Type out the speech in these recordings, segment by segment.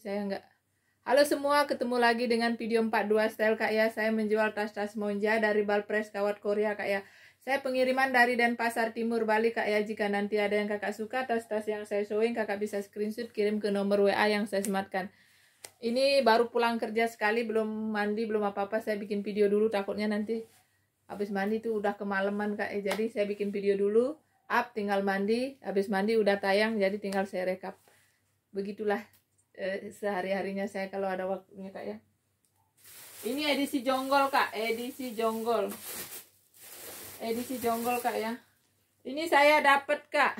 Saya enggak. Halo semua, ketemu lagi dengan video 42 style Kak ya. Saya menjual tas-tas monja dari Balpres Kawat Korea Kak ya. Saya pengiriman dari Denpasar Timur Bali Kak ya. Jika nanti ada yang Kakak suka tas-tas yang saya showing, Kakak bisa screenshot kirim ke nomor WA yang saya sematkan. Ini baru pulang kerja sekali, belum mandi, belum apa-apa. Saya bikin video dulu takutnya nanti habis mandi tuh udah kemalaman Kak ya. Jadi saya bikin video dulu up tinggal mandi, habis mandi udah tayang jadi tinggal saya rekap. Begitulah Eh, sehari harinya saya kalau ada waktunya kak ya ini edisi jonggol kak edisi jonggol edisi jonggol kak ya ini saya dapat kak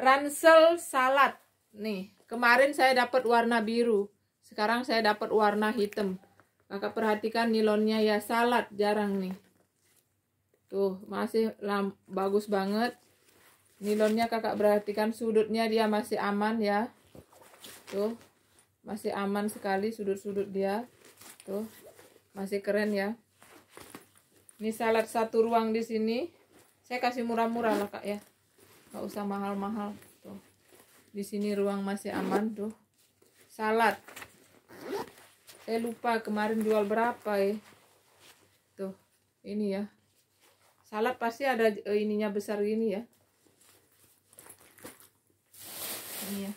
ransel salad nih kemarin saya dapat warna biru sekarang saya dapat warna hitam kakak perhatikan nilonnya ya salad jarang nih tuh masih lam, bagus banget nilonnya kakak perhatikan sudutnya dia masih aman ya tuh masih aman sekali sudut-sudut dia tuh masih keren ya ini salad satu ruang di sini saya kasih murah-murah lah kak ya nggak usah mahal-mahal tuh di sini ruang masih aman tuh salad saya lupa kemarin jual berapa ya tuh ini ya salad pasti ada eh, ininya besar gini ya ini ya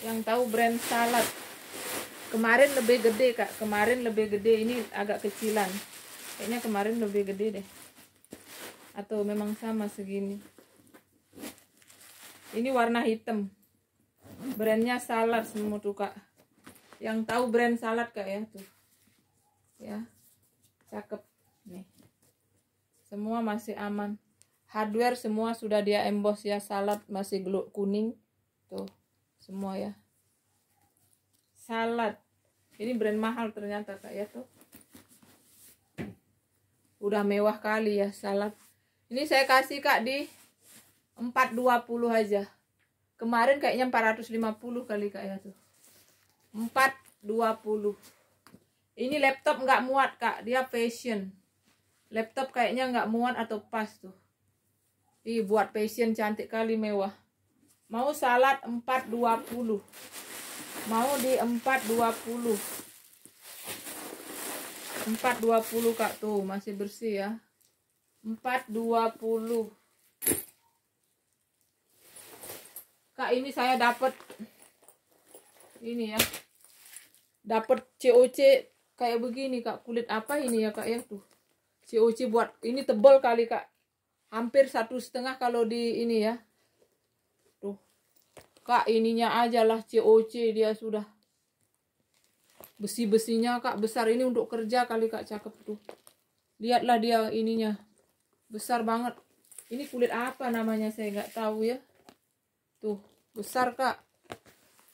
yang tahu brand salad kemarin lebih gede kak kemarin lebih gede ini agak kecilan kayaknya kemarin lebih gede deh atau memang sama segini ini warna hitam brandnya salad semua tuh kak yang tahu brand salad kak ya tuh ya cakep nih semua masih aman hardware semua sudah dia emboss ya salad masih geluk kuning tuh semua ya salad ini brand mahal ternyata kak ya tuh udah mewah kali ya salad ini saya kasih kak di 420 aja kemarin kayaknya 450 kali kak ya tuh 420 ini laptop nggak muat kak dia fashion laptop kayaknya nggak muat atau pas tuh Ih, buat fashion cantik kali mewah Mau salad 420. Mau di 420. 420 Kak tuh, masih bersih ya. 420. Kak ini saya dapat ini ya. Dapat COC kayak begini Kak, kulit apa ini ya Kak ya tuh. COC buat ini tebal kali Kak. Hampir satu setengah kalau di ini ya kak ininya aja lah COC dia sudah besi-besinya kak besar ini untuk kerja kali kak cakep tuh lihatlah dia ininya besar banget ini kulit apa namanya saya nggak tahu ya tuh besar kak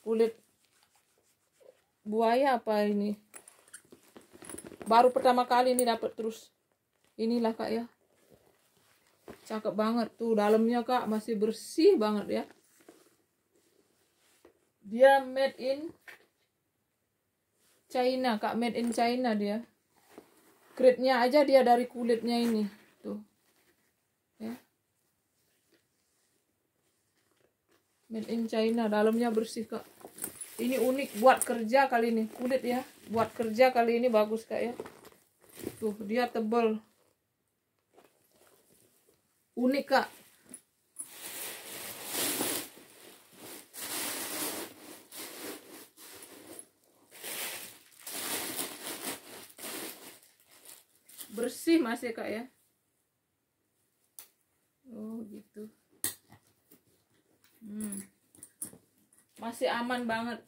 kulit buaya apa ini baru pertama kali ini dapat terus inilah kak ya cakep banget tuh dalamnya kak masih bersih banget ya dia made in China kak made in China dia grade aja dia dari kulitnya ini tuh ya made in China dalamnya bersih kak ini unik buat kerja kali ini kulit ya buat kerja kali ini bagus kak ya tuh dia tebal unik kak bersih masih ya, kak ya oh gitu hmm. masih aman banget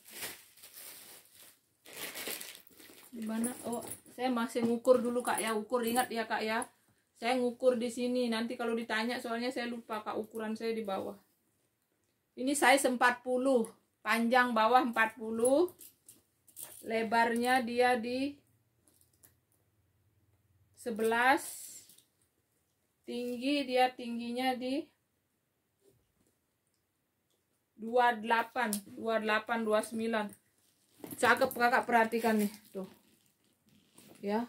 gimana oh saya masih ngukur dulu kak ya ukur ingat ya kak ya saya ngukur di sini nanti kalau ditanya soalnya saya lupa kak ukuran saya di bawah ini saya 40 panjang bawah 40 lebarnya dia di 11 tinggi dia tingginya di 28 28 29 cakep kakak perhatikan nih tuh ya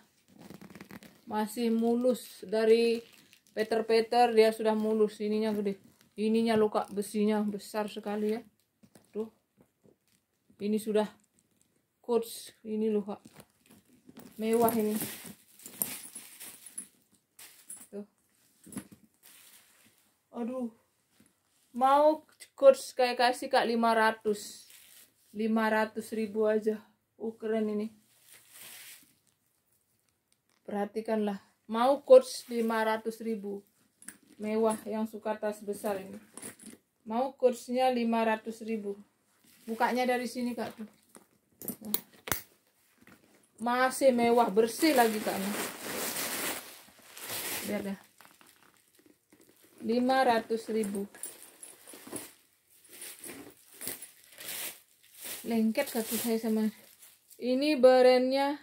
masih mulus dari peter-peter dia sudah mulus ininya gede ininya luka besinya besar sekali ya tuh ini sudah coach ini luka mewah ini aduh mau kurs kayak kasih kak 500 500 ribu aja uh keren ini perhatikanlah mau kurs 500 ribu mewah yang suka tas besar ini mau kursnya 500 ribu bukanya dari sini kak tuh masih mewah bersih lagi kak biar dah ribu lengket kaki saya sama ini brandnya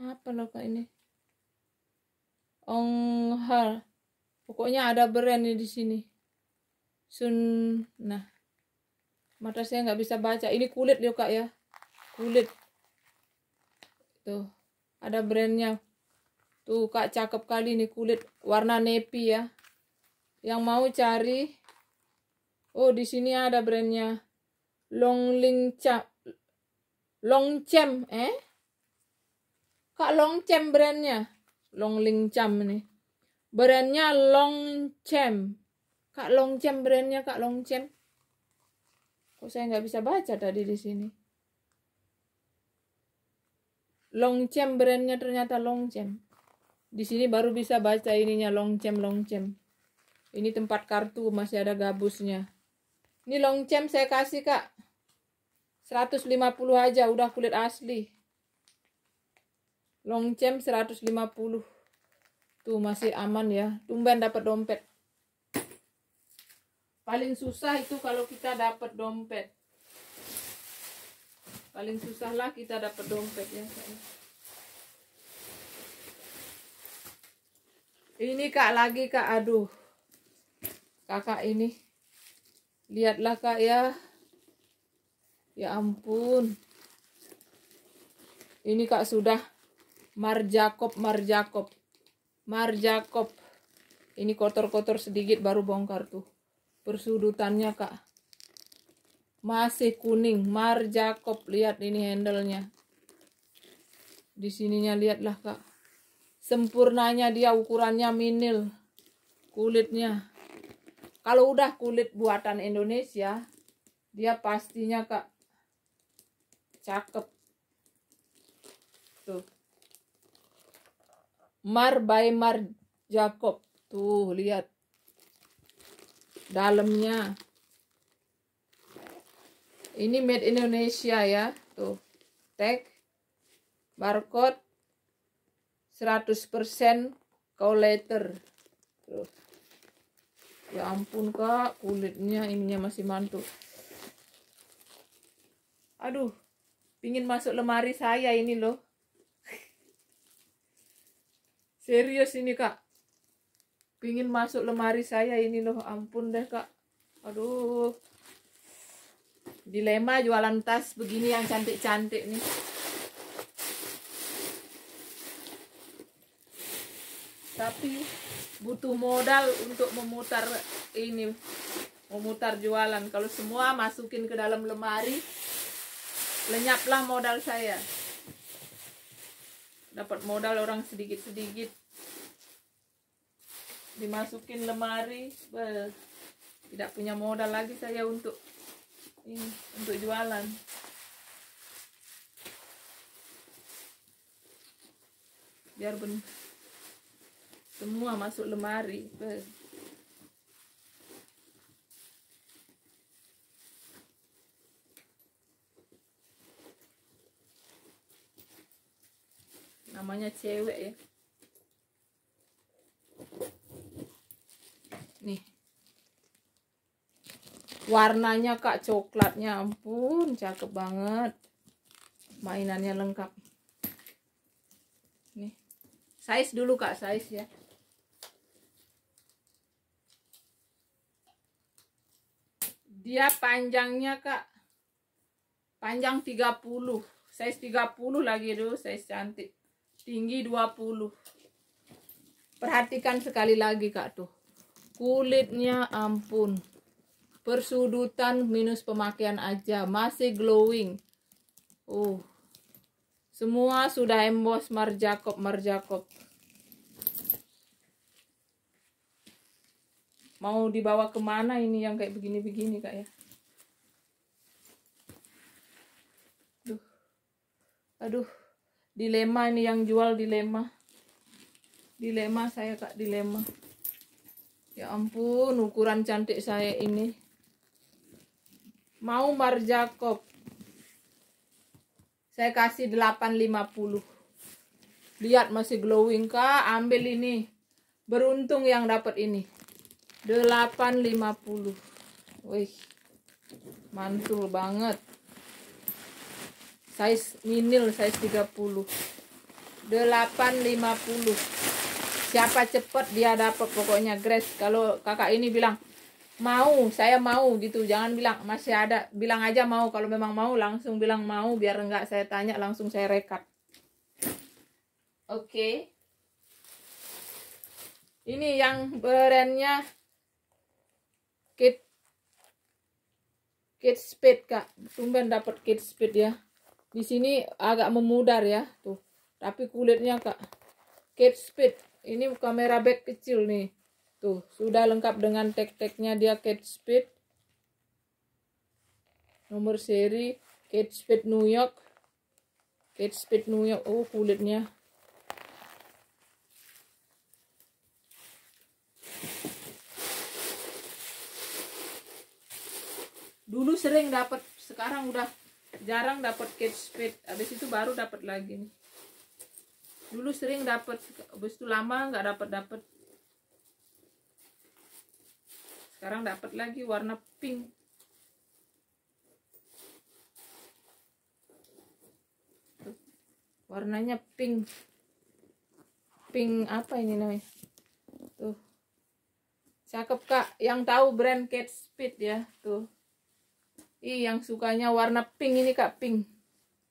apa loh kak ini Onghal pokoknya ada brandnya di sini Sun nah mata saya nggak bisa baca ini kulit loh kak ya kulit tuh ada brandnya tuh kak cakep kali ini kulit warna nepi ya yang mau cari oh di sini ada brandnya Longling Longchamp eh Kak Longchem brandnya Longling Cam nih brandnya Longchem Kak Longchem brandnya Kak Longchem kok saya nggak bisa baca tadi di sini Longchem brandnya ternyata Longchem di sini baru bisa baca ininya Longchem Longchem ini tempat kartu masih ada gabusnya. Ini longchamp saya kasih kak. 150 aja udah kulit asli. Longchamp 150. Tuh masih aman ya. Tumben dapat dompet. Paling susah itu kalau kita dapat dompet. Paling susahlah kita dapat dompet ya. Ini kak lagi kak, aduh kakak ini lihatlah kak ya ya ampun ini kak sudah marjakop marjakop marjakop ini kotor-kotor sedikit baru bongkar tuh persudutannya kak masih kuning marjakop lihat ini handlenya di sininya lihatlah kak sempurnanya dia ukurannya minil kulitnya kalau udah kulit buatan Indonesia dia pastinya kak cakep tuh Mar by Mar Jacob tuh lihat dalamnya ini made Indonesia ya tuh tag barcode 100% collator tuh ya ampun kak kulitnya ininya masih mantul aduh pingin masuk lemari saya ini loh serius ini kak pingin masuk lemari saya ini loh ampun deh kak aduh dilema jualan tas begini yang cantik-cantik nih tapi butuh modal untuk memutar ini memutar jualan kalau semua masukin ke dalam lemari lenyaplah modal saya dapat modal orang sedikit-sedikit dimasukin lemari tidak punya modal lagi saya untuk ini untuk jualan biar benar semua masuk lemari namanya cewek ya nih warnanya kak coklatnya ampun cakep banget mainannya lengkap nih size dulu kak size ya dia panjangnya kak panjang 30 size 30 lagi dulu size cantik tinggi 20 perhatikan sekali lagi kak tuh kulitnya ampun persudutan minus pemakaian aja masih glowing uh semua sudah emboss marjakop marjakop mau dibawa kemana ini yang kayak begini-begini kak ya aduh aduh dilema ini yang jual dilema dilema saya kak dilema ya ampun ukuran cantik saya ini mau Mar Jacob, saya kasih 850 lihat masih glowing kak ambil ini beruntung yang dapat ini 850 wih mantul banget size minil size 30 850 siapa cepet dia dapat pokoknya Grace kalau kakak ini bilang mau saya mau gitu jangan bilang masih ada bilang aja mau kalau memang mau langsung bilang mau biar enggak saya tanya langsung saya rekap oke okay. ini yang brandnya kit kit speed kak tumben dapat kit speed ya di sini agak memudar ya tuh tapi kulitnya kak kit speed ini kamera back kecil nih tuh sudah lengkap dengan tag-tagnya dia kit speed nomor seri kit speed New York kit speed New York oh kulitnya dulu sering dapat sekarang udah jarang dapat catch Speed habis itu baru dapat lagi nih dulu sering dapat habis itu lama nggak dapat dapat sekarang dapat lagi warna pink warnanya pink pink apa ini namanya tuh cakep kak yang tahu brand Kate Speed ya tuh Ih, yang sukanya warna pink ini Kak, pink.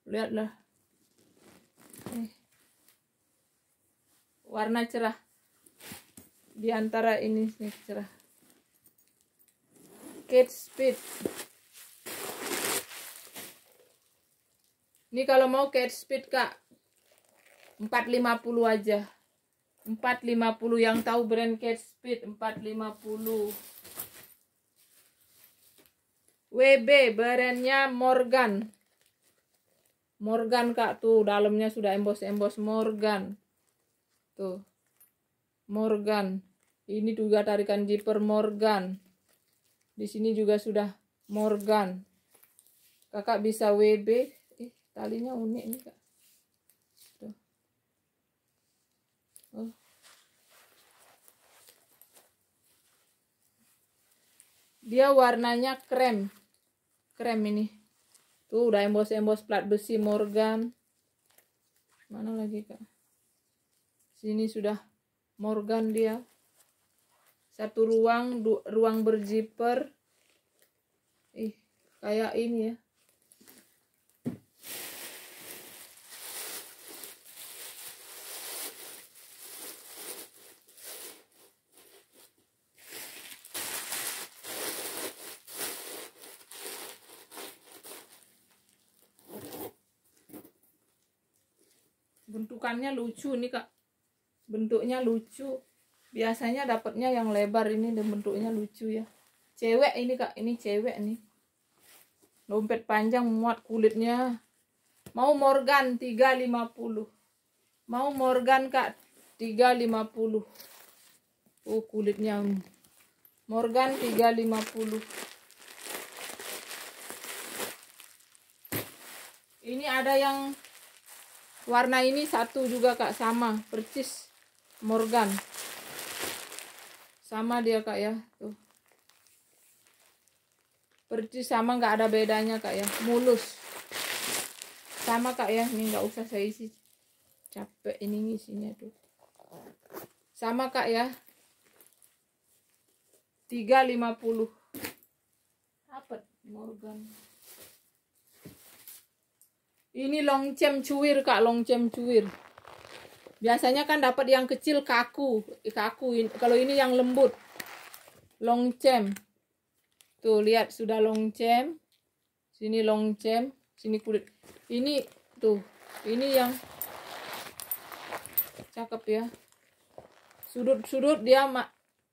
Lihatlah. Eh. Warna cerah. diantara ini nih cerah. Kate Speed. Ini kalau mau Kate Speed, Kak. 450 aja. 450 yang tahu brand Kate Speed 450. WB brandnya Morgan Morgan kak tuh dalamnya sudah embos-embos Morgan tuh Morgan ini juga tarikan zipper Morgan di sini juga sudah Morgan kakak bisa WB eh talinya unik nih kak tuh oh. dia warnanya krem Krem ini. Tuh udah embos-embos plat besi Morgan. Mana lagi kak? Sini sudah Morgan dia. Satu ruang, ruang berjiper. Ih, kayak ini ya. bentukannya lucu ini kak bentuknya lucu biasanya dapatnya yang lebar ini dan bentuknya lucu ya cewek ini kak ini cewek nih dompet panjang muat kulitnya mau morgan 350 mau morgan kak 350 oh kulitnya morgan 350 ini ada yang warna ini satu juga kak sama percis Morgan sama dia kak ya tuh percis sama nggak ada bedanya kak ya mulus sama kak ya ini nggak usah saya isi capek ini isinya tuh sama kak ya tiga 350 apa Morgan ini longcem cuir kak, longcem cuir. Biasanya kan dapat yang kecil kaku, kaku. Kalau ini yang lembut, longcem. Tuh lihat sudah longcem. Sini longcem, sini kulit. Ini tuh, ini yang cakep ya. Sudut-sudut dia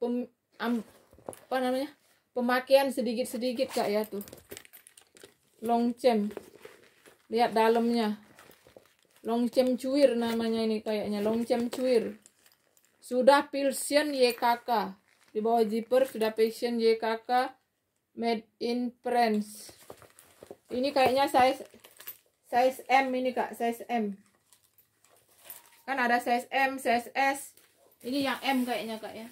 pem, am, apa namanya? Pemakaian sedikit-sedikit kak ya tuh. Longcem lihat dalamnya longcem cuir namanya ini kayaknya longcem cuir sudah Pilsen YKK di bawah zipper sudah Pilsen YKK made in France ini kayaknya size size M ini kak size M kan ada size M size S ini yang M kayaknya kak ya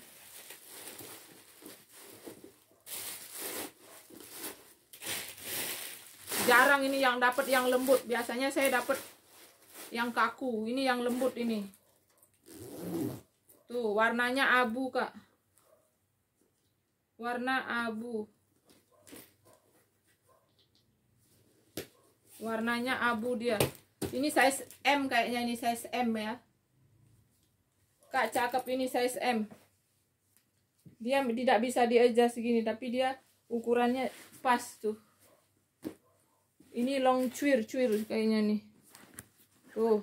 jarang ini yang dapat yang lembut biasanya saya dapat yang kaku ini yang lembut ini tuh warnanya abu kak warna abu warnanya abu dia ini size M kayaknya ini size M ya kak cakep ini size M dia tidak bisa diajak segini, tapi dia ukurannya pas tuh ini long cuir cuir kayaknya nih tuh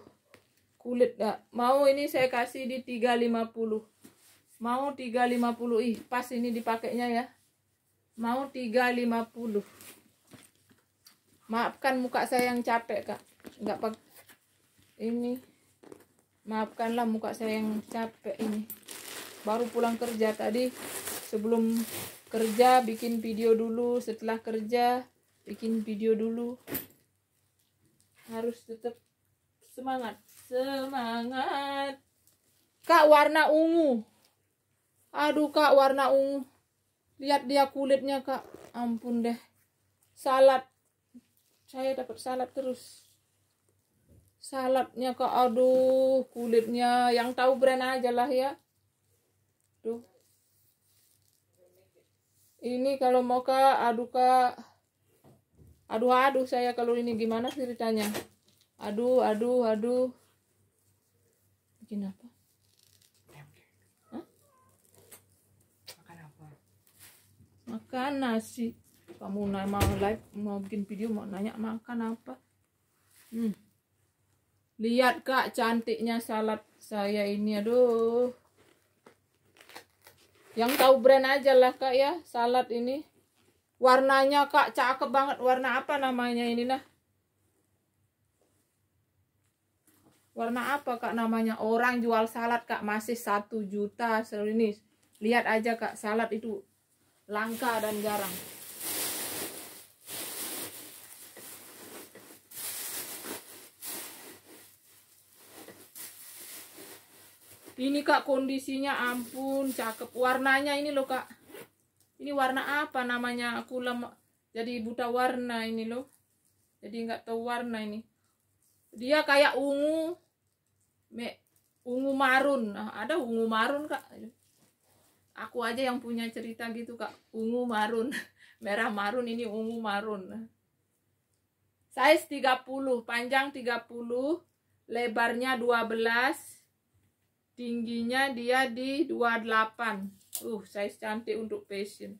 kulit dah mau ini saya kasih di 350 mau 350 ih pas ini dipakainya ya mau 350 maafkan muka saya yang capek kak Enggak pak ini maafkanlah muka saya yang capek ini baru pulang kerja tadi sebelum kerja bikin video dulu setelah kerja bikin video dulu harus tetap semangat semangat kak warna ungu aduh kak warna ungu lihat dia kulitnya kak ampun deh salad saya dapat salad terus saladnya kak aduh kulitnya yang tahu brand aja lah ya tuh ini kalau mau kak aduh kak aduh aduh saya kalau ini gimana ceritanya aduh aduh aduh bikin apa makan apa makan nasi kamu mau live mau bikin video mau nanya makan apa hmm. lihat kak cantiknya salad saya ini aduh yang tahu brand aja lah kak ya salad ini warnanya kak cakep banget warna apa namanya ini nah warna apa kak namanya orang jual salad kak masih satu juta seru ini lihat aja kak salad itu langka dan jarang ini kak kondisinya ampun cakep warnanya ini loh kak ini warna apa namanya aku lama jadi buta warna ini loh jadi nggak tahu warna ini dia kayak ungu me, ungu marun nah, ada ungu marun kak aku aja yang punya cerita gitu kak ungu marun merah marun ini ungu marun size 30 panjang 30 lebarnya 12 tingginya dia di 28 Uh, size cantik untuk fashion.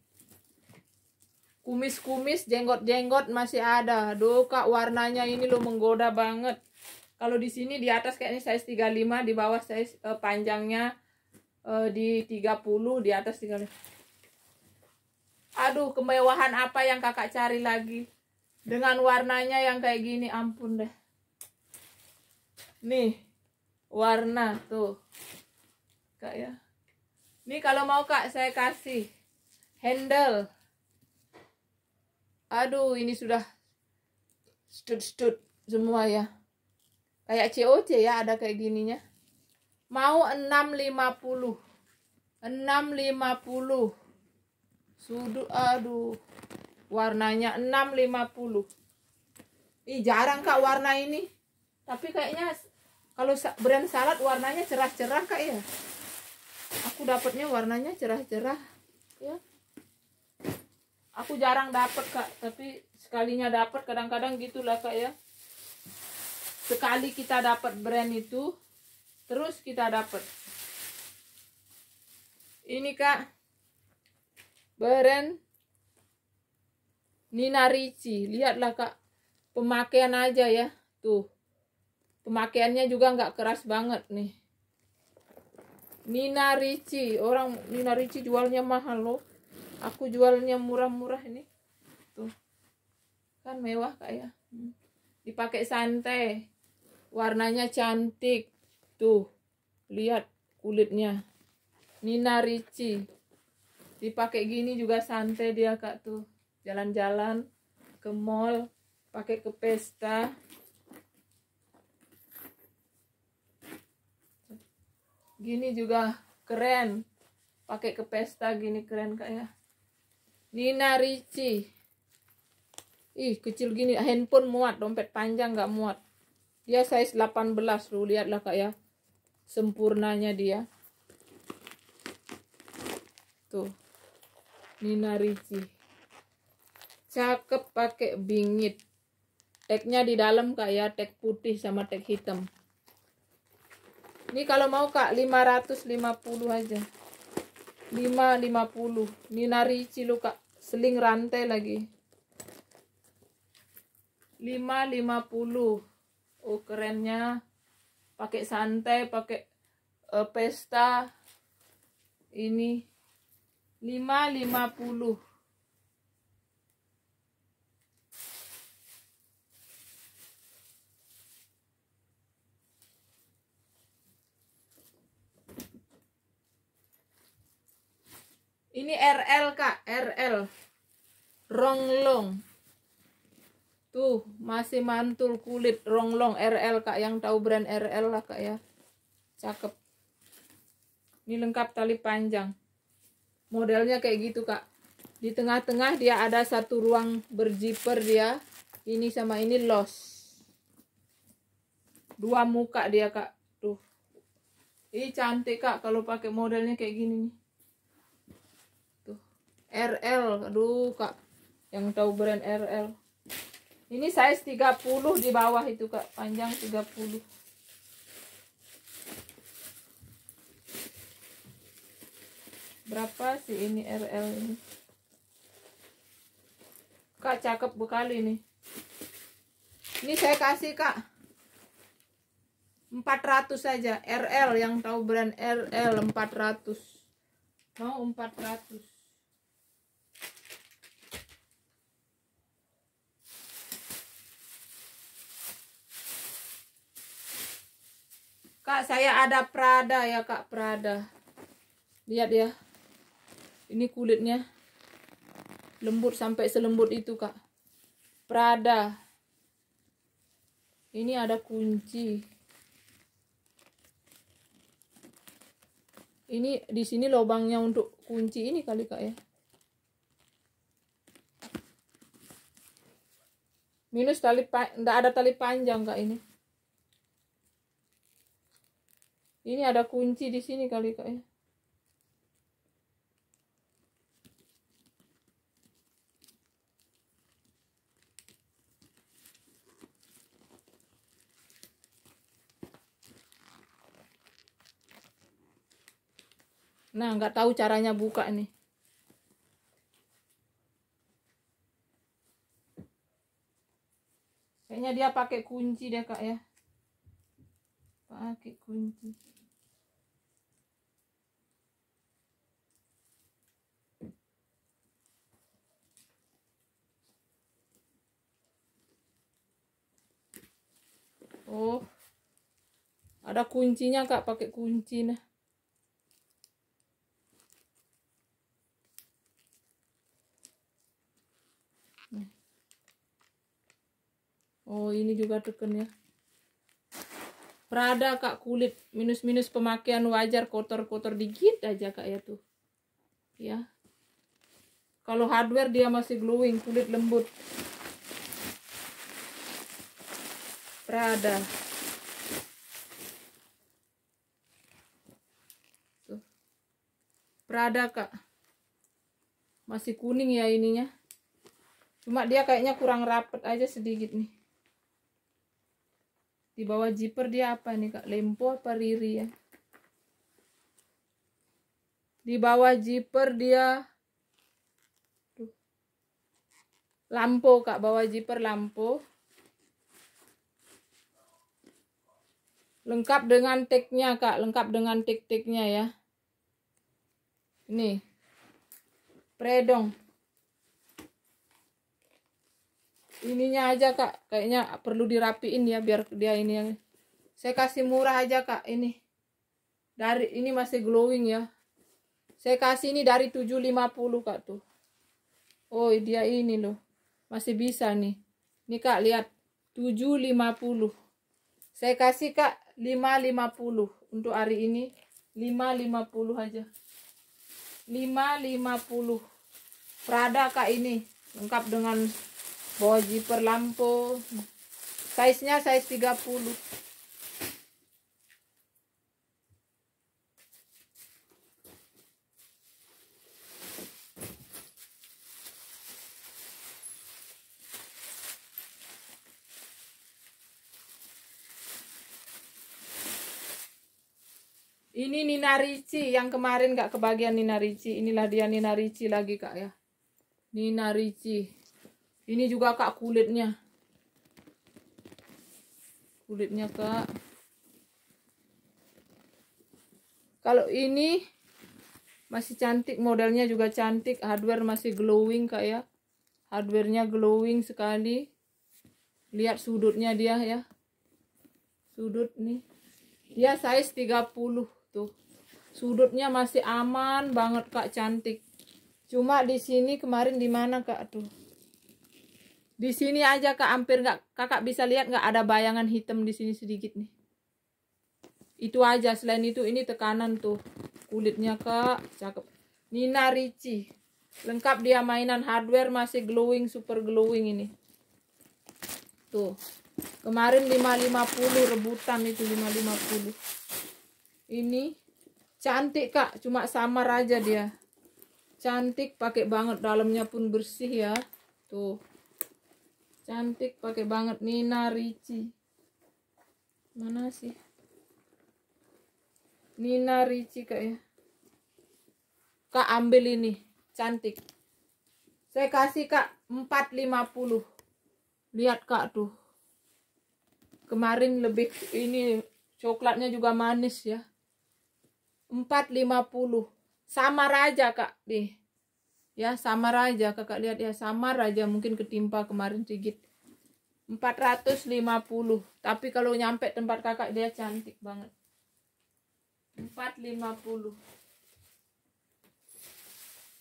Kumis-kumis, jenggot-jenggot masih ada. Aduh, Kak, warnanya ini lo menggoda banget. Kalau di sini di atas kayaknya size 35, di bawah size uh, panjangnya uh, di 30, di atas 35. Aduh, kemewahan apa yang Kakak cari lagi? Dengan warnanya yang kayak gini, ampun deh. Nih, warna tuh. Kak ya. Ini kalau mau kak saya kasih handle. Aduh ini sudah stud-stud semua ya. Kayak COC ya ada kayak gininya. Mau 650. 650. Sudut aduh. Warnanya 650. Ih jarang kak warna ini. Tapi kayaknya kalau brand salad warnanya cerah-cerah kak ya aku dapatnya warnanya cerah-cerah ya aku jarang dapat kak tapi sekalinya dapat kadang-kadang gitulah kak ya sekali kita dapat brand itu terus kita dapat ini kak brand Nina Ricci lihatlah kak pemakaian aja ya tuh pemakaiannya juga nggak keras banget nih Nina Ricci orang Nina Ricci jualnya mahal loh aku jualnya murah-murah ini tuh kan mewah kak ya. Hmm. dipakai santai warnanya cantik tuh lihat kulitnya Nina Ricci dipakai gini juga santai dia kak tuh jalan-jalan ke mall pakai ke pesta gini juga keren pakai ke pesta gini keren kak ya Nina Ricci ih kecil gini handphone muat dompet panjang nggak muat dia size 18 lu lihatlah kak ya sempurnanya dia tuh Nina Ricci cakep pakai bingit tagnya di dalam kak ya tag putih sama tag hitam ini kalau mau Kak 550 aja. 550. Ini nari cilu Kak, seling rantai lagi. 550. Oh, kerennya pakai santai, pakai uh, pesta. Ini 550. Ini RL kak, RL. Ronglong. Tuh, masih mantul kulit ronglong RL kak. Yang tahu brand RL lah kak ya. Cakep. Ini lengkap tali panjang. Modelnya kayak gitu kak. Di tengah-tengah dia ada satu ruang berjiper dia. Ini sama ini los. Dua muka dia kak. Tuh. Ini cantik kak kalau pakai modelnya kayak gini nih. RL aduh kak yang tahu brand RL ini size 30 di bawah itu kak panjang 30 berapa sih ini RL ini kak cakep bekali ini ini saya kasih kak 400 saja RL yang tahu brand RL 400 mau 400 Kak, saya ada Prada ya, Kak, Prada. Lihat ya. Ini kulitnya lembut sampai selembut itu, Kak. Prada. Ini ada kunci. Ini di sini lubangnya untuk kunci ini kali, Kak ya. Minus tali, enggak ada tali panjang, Kak ini. Ini ada kunci di sini kali kak ya. Nah, nggak tahu caranya buka nih. Kayaknya dia pakai kunci deh kak ya pakai kunci oh ada kuncinya kak pakai kunci nah Oh, ini juga tekan ya. Prada kak kulit minus-minus pemakaian wajar kotor-kotor digit aja kak ya tuh ya kalau hardware dia masih glowing kulit lembut Prada tuh Prada kak masih kuning ya ininya cuma dia kayaknya kurang rapet aja sedikit nih di bawah zipper dia apa nih kak lempo apa riri ya di bawah zipper dia lampu kak bawah zipper lampu lengkap dengan tagnya kak lengkap dengan tik-tiknya ya ini predong ininya aja kak kayaknya perlu dirapiin ya biar dia ini yang saya kasih murah aja kak ini dari ini masih glowing ya saya kasih ini dari 750 kak tuh oh dia ini loh masih bisa nih nih kak lihat 750 saya kasih kak 550 untuk hari ini 550 aja 550 Prada kak ini lengkap dengan bawa zipper lampu size nya size 30 Ini Nina Ricci yang kemarin gak kebagian Nina Ricci. Inilah dia Nina Ricci lagi kak ya. Nina Ricci. Ini juga kak kulitnya. Kulitnya kak. Kalau ini masih cantik modelnya juga cantik hardware masih glowing kak ya hardwarenya glowing sekali lihat sudutnya dia ya sudut nih dia ya, size 30 tuh sudutnya masih aman banget kak cantik cuma di sini kemarin di mana kak tuh di sini aja kak, hampir nggak kakak bisa lihat nggak ada bayangan hitam di sini sedikit nih. Itu aja. Selain itu ini tekanan tuh kulitnya kak, cakep. Nina Ricci, lengkap dia mainan hardware masih glowing, super glowing ini. Tuh, kemarin 550 rebutan itu 550. Ini cantik kak, cuma samar aja dia. Cantik, pakai banget dalamnya pun bersih ya. Tuh cantik pakai banget Nina Ricci mana sih Nina Ricci kak ya Kak ambil ini cantik saya kasih Kak 450 lihat Kak tuh kemarin lebih ini coklatnya juga manis ya 450 sama raja Kak deh ya samar aja kakak lihat ya samar aja mungkin ketimpa kemarin sedikit 450 tapi kalau nyampe tempat kakak dia cantik banget 450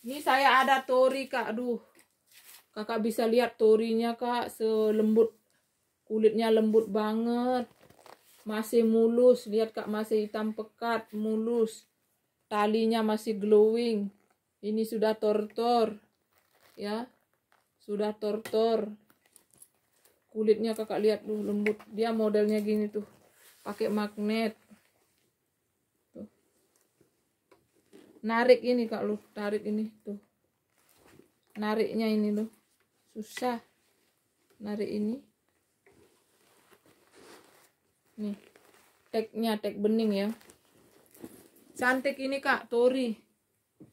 ini saya ada tori kak aduh kakak bisa lihat torinya kak selembut kulitnya lembut banget masih mulus lihat kak masih hitam pekat mulus talinya masih glowing ini sudah tortor. Ya. Sudah tortor. Kulitnya kakak lihat tuh lembut. Dia modelnya gini tuh. Pakai magnet. Tuh. Narik ini kak lu. Tarik ini tuh. Nariknya ini loh. Susah. Narik ini. Nih. Tagnya tag bening ya. Cantik ini kak. Tori.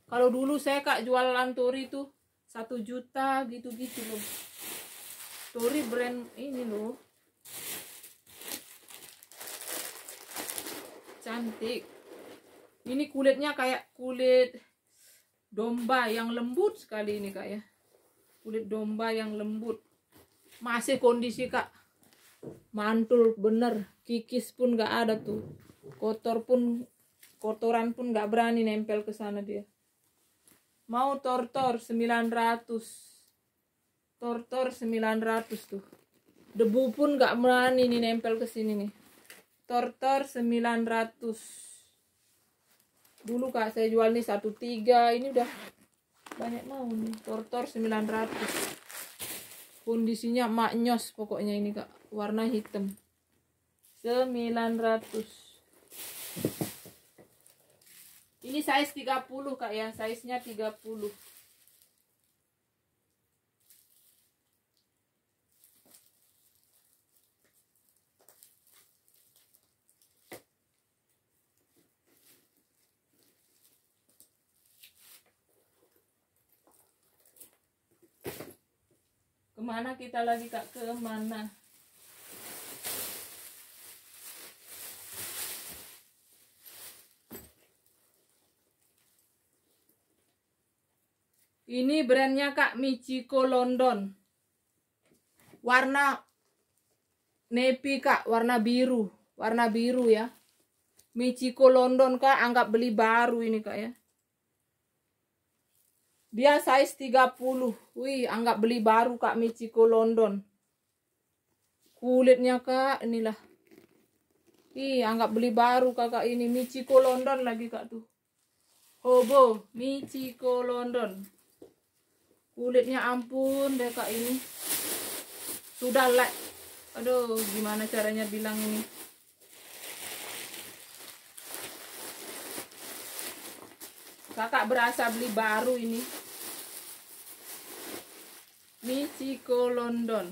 Kalau dulu saya kak jualan Tori itu satu juta gitu-gitu loh. Tori brand ini loh. Cantik. Ini kulitnya kayak kulit domba yang lembut sekali ini kak ya. Kulit domba yang lembut. Masih kondisi kak. Mantul bener. Kikis pun gak ada tuh. Kotor pun kotoran pun gak berani nempel ke sana dia. Mau tortor 900. Tortor 900 tuh. Debu pun gak berani nih nempel ke sini nih. Tortor 900. Dulu Kak saya jual nih 13, ini udah banyak mau nih. Tortor 900. Kondisinya maknyos pokoknya ini Kak, warna hitam. 900. Ini size 30 Kak ya, size-nya 30. Kemana kita lagi Kak? Kemana? Ini brandnya Kak Michiko London. Warna nepi Kak, warna biru. Warna biru ya. Michiko London Kak, anggap beli baru ini Kak ya. Dia size 30. Wih, anggap beli baru Kak Michiko London. Kulitnya Kak, inilah. Ih, anggap beli baru kakak ini. Michiko London lagi kak tuh. Hobo, Michiko London kulitnya ampun deh kak ini sudah lek aduh gimana caranya bilang ini kakak berasa beli baru ini Michiko London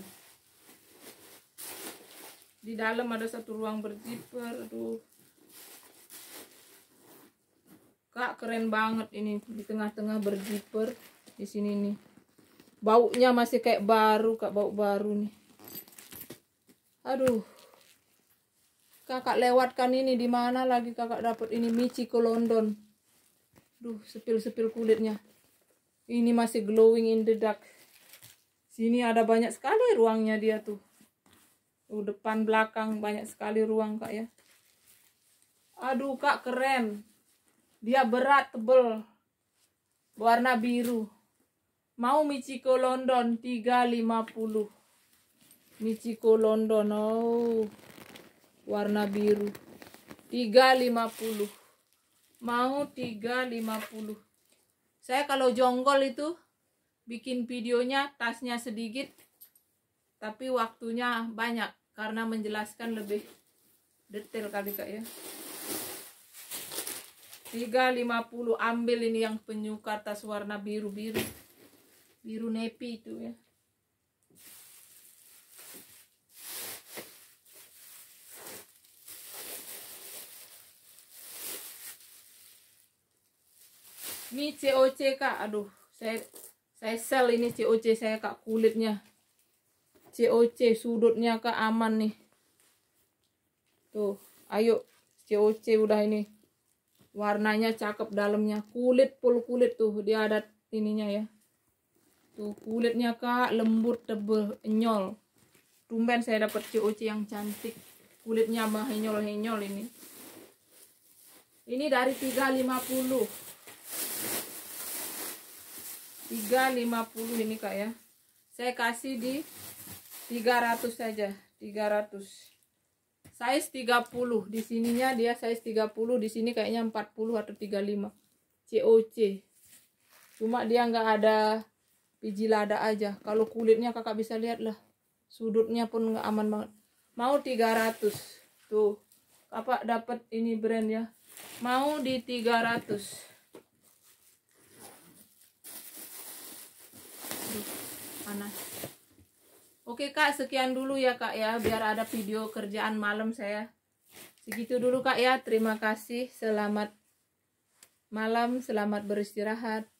di dalam ada satu ruang berziper aduh kak keren banget ini di tengah-tengah berziper di sini nih baunya masih kayak baru kak bau baru nih aduh kakak lewatkan ini di mana lagi kakak dapat ini Michi ke London duh sepil sepil kulitnya ini masih glowing in the dark sini ada banyak sekali ruangnya dia tuh tuh depan belakang banyak sekali ruang kak ya aduh kak keren dia berat tebel warna biru Mau Michiko London 350. Michiko London oh. Warna biru. 350. Mau 350. Saya kalau jonggol itu bikin videonya tasnya sedikit tapi waktunya banyak karena menjelaskan lebih detail kali kak ya 350 ambil ini yang penyuka tas warna biru-biru biru nepi itu ya ini COC kak aduh saya saya sel ini COC saya kak kulitnya COC sudutnya kak aman nih tuh ayo COC udah ini warnanya cakep dalamnya kulit full kulit tuh dia ada ininya ya Tuh kulitnya kak lembut tebel nyol. Tumben saya dapat COC yang cantik. Kulitnya mah henyol-henyol ini. Ini dari 350. 350 ini kak ya. Saya kasih di 300 saja, 300 size 30 di sininya dia size 30 di sini kayaknya 40 atau 35 COC cuma dia nggak ada biji lada aja kalau kulitnya kakak bisa lihat lah sudutnya pun nggak aman banget mau 300 tuh kakak dapat ini brand ya mau di 300 Aduh, panas oke kak sekian dulu ya kak ya biar ada video kerjaan malam saya segitu dulu kak ya terima kasih selamat malam selamat beristirahat